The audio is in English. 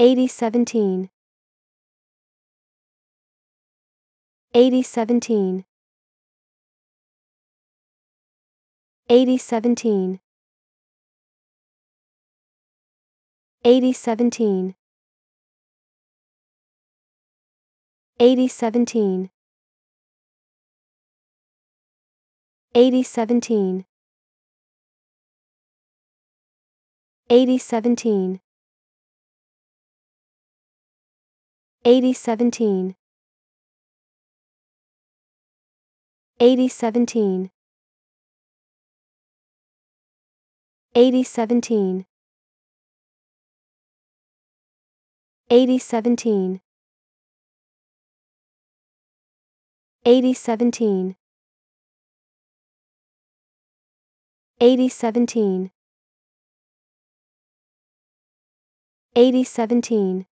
8017 8017 8017 8017 8017 8017 8017 8017 8017 8017 8017 8017 8017 8017